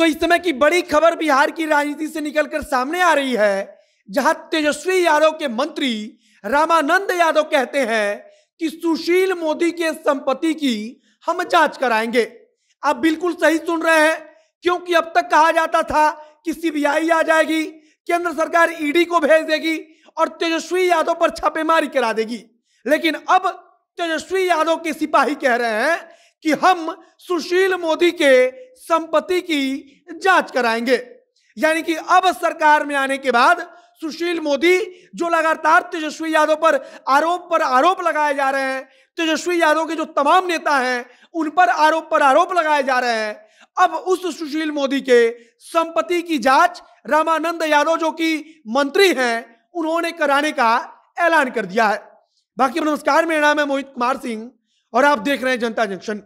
तो इस समय की बड़ी खबर बिहार की राजनीति से निकलकर सामने आ रही है जहां तेजस्वी यादव के मंत्री रामानंद यादव कहते हैं कि सुशील मोदी के संपत्ति की हम जांच कराएंगे आप बिल्कुल सही सुन रहे हैं क्योंकि अब तक कहा जाता था कि सीबीआई आ जाएगी केंद्र सरकार ईडी को भेज देगी और तेजस्वी यादव पर छापेमारी करा देगी लेकिन अब तेजस्वी यादव के सिपाही कह रहे हैं कि हम सुशील मोदी के संपत्ति की जांच कराएंगे यानी कि अब सरकार में आने के बाद सुशील मोदी जो लगातार तेजस्वी यादव पर आरोप पर आरोप लगाए जा रहे हैं तेजस्वी यादव के जो तमाम नेता हैं उन पर आरोप पर आरोप लगाए जा रहे हैं अब उस सुशील मोदी के संपत्ति की जांच रामानंद यादव जो कि मंत्री हैं उन्होंने कराने का ऐलान कर दिया है बाकी नमस्कार मेरा नाम है मोहित कुमार सिंह और आप देख रहे हैं जनता जंक्शन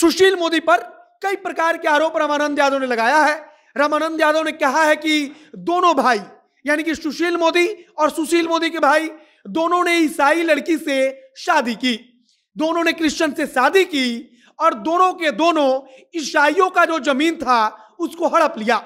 सुशील मोदी पर कई प्रकार के आरोप रामानंद यादव ने लगाया है रामानंद यादव ने कहा है कि दोनों भाई यानी कि सुशील मोदी और सुशील मोदी के भाई दोनों ने ईसाई लड़की से शादी की दोनों ने क्रिश्चियन से शादी की और दोनों के दोनों ईसाइयों का जो जमीन था उसको हड़प लिया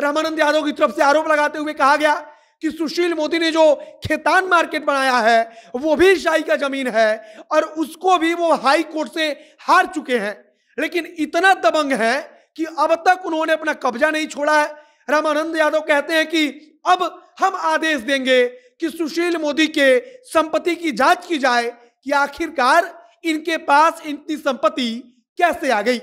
रामानंद यादव की तरफ से आरोप लगाते हुए कहा गया कि सुशील मोदी ने जो खेतान मार्केट बनाया है वो भी शाही का जमीन है और उसको भी वो हाई कोर्ट से हार चुके हैं लेकिन इतना दबंग है कि अब तक उन्होंने अपना कब्जा नहीं छोड़ा है रामानंद यादव कहते हैं कि अब हम आदेश देंगे कि सुशील मोदी के संपत्ति की जांच की जाए कि आखिरकार इनके पास इतनी संपत्ति कैसे आ गई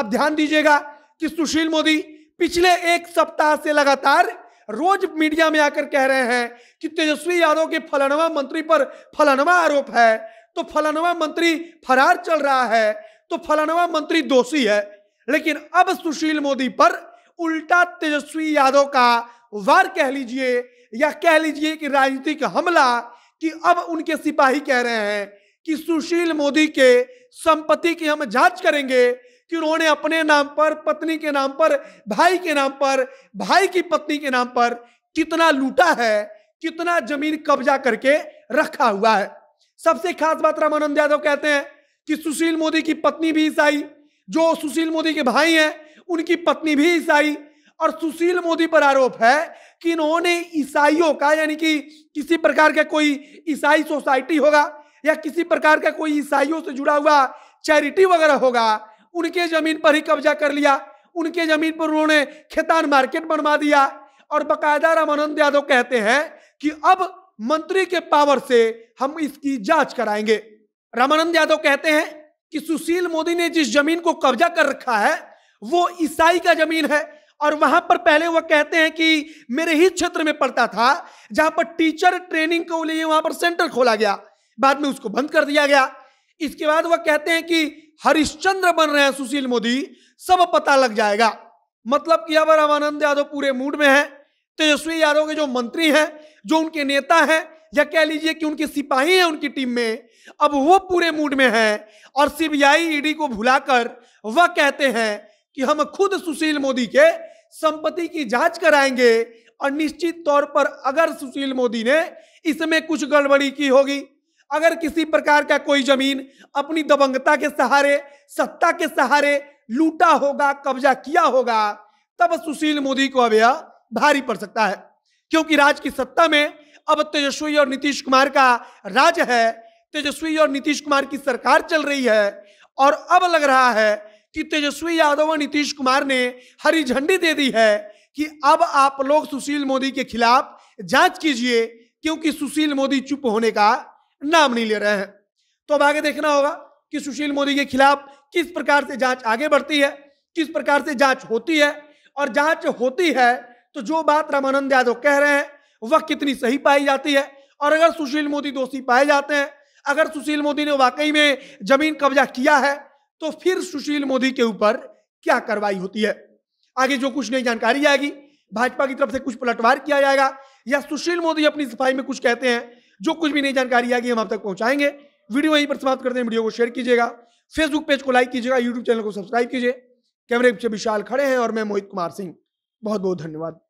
आप ध्यान दीजिएगा कि सुशील मोदी पिछले एक सप्ताह से लगातार रोज मीडिया में आकर कह रहे हैं कि तेजस्वी यादव के फलनवा मंत्री पर फलनवा आरोप है तो फलनवा मंत्री फरार चल रहा है तो फलनवा मंत्री दोषी है लेकिन अब सुशील मोदी पर उल्टा तेजस्वी यादव का वार कह लीजिए या कह लीजिए कि राजनीतिक हमला कि अब उनके सिपाही कह रहे हैं कि सुशील मोदी के संपत्ति की हम जांच करेंगे कि उन्होंने अपने नाम पर पत्नी के नाम पर भाई के नाम पर भाई की पत्नी के नाम पर कितना लूटा है कितना जमीन कब्जा करके रखा हुआ है सबसे खास बात रामानंद यादव कहते हैं कि सुशील मोदी की पत्नी भी ईसाई जो सुशील मोदी के भाई हैं उनकी पत्नी भी ईसाई और सुशील मोदी पर आरोप है कि इन्होंने ईसाइयों का यानी कि किसी प्रकार का कोई ईसाई सोसाइटी होगा या किसी प्रकार का कोई ईसाइयों से जुड़ा हुआ चैरिटी वगैरह होगा उनके जमीन पर ही कब्जा कर लिया उनके जमीन पर उन्होंने खेतान मार्केट बनवा दिया और बकायदा रामानंद यादव कहते हैं कि अब मंत्री के पावर से हम इसकी जांच कराएंगे रामानंद यादव कहते हैं कि सुशील मोदी ने जिस जमीन को कब्जा कर रखा है वो ईसाई का जमीन है और वहां पर पहले वह कहते हैं कि मेरे ही क्षेत्र में पड़ता था जहां पर टीचर ट्रेनिंग को लिए वहां पर सेंटर खोला गया बाद में उसको बंद कर दिया गया इसके बाद वह कहते हैं कि हरिश्चंद्र बन रहे हैं सुशील मोदी सब पता लग जाएगा मतलब कि अब रामानंद यादव पूरे मूड में है तेजस्वी यादव के जो मंत्री हैं जो उनके नेता हैं या कह लीजिए कि उनके सिपाही हैं उनकी टीम में अब वो पूरे मूड में हैं और सीबीआई ईडी को भुलाकर वह कहते हैं कि हम खुद सुशील मोदी के संपत्ति की जांच कराएंगे और निश्चित तौर पर अगर सुशील मोदी ने इसमें कुछ गड़बड़ी की होगी अगर किसी प्रकार का कोई जमीन अपनी दबंगता के सहारे सत्ता के सहारे लूटा होगा कब्जा किया होगा तब सुशील मोदी को अब यह भारी पड़ सकता है क्योंकि राज की सत्ता में अब तेजस्वी और नीतीश कुमार का राज है तेजस्वी और नीतीश कुमार की सरकार चल रही है और अब लग रहा है कि तेजस्वी यादव और नीतीश कुमार ने हरी झंडी दे दी है कि अब आप लोग सुशील मोदी के खिलाफ जांच कीजिए क्योंकि सुशील मोदी चुप होने का नाम नहीं ले रहे हैं तो अब आगे देखना होगा कि सुशील मोदी के खिलाफ किस प्रकार से जांच आगे बढ़ती है किस प्रकार से जांच होती है और जांच होती है तो जो बात रामानंद यादव कह रहे हैं वह कितनी सही पाई जाती है और अगर सुशील मोदी दोषी पाए जाते हैं अगर सुशील मोदी ने वाकई में जमीन कब्जा किया है तो फिर सुशील मोदी के ऊपर क्या कार्रवाई होती है आगे जो कुछ नई जानकारी आएगी भाजपा की तरफ से कुछ पलटवार किया जाएगा या सुशील मोदी अपनी सफाई में कुछ कहते हैं जो कुछ भी नई जानकारी आएगी हम आप तक पहुंचाएंगे वीडियो यहीं पर समाप्त करते हैं वीडियो को शेयर कीजिएगा फेसबुक पेज को लाइक कीजिएगा यूट्यूब चैनल को सब्सक्राइब कीजिए कैमरे पीछे विशाल खड़े हैं और मैं मोहित कुमार सिंह बहुत बहुत धन्यवाद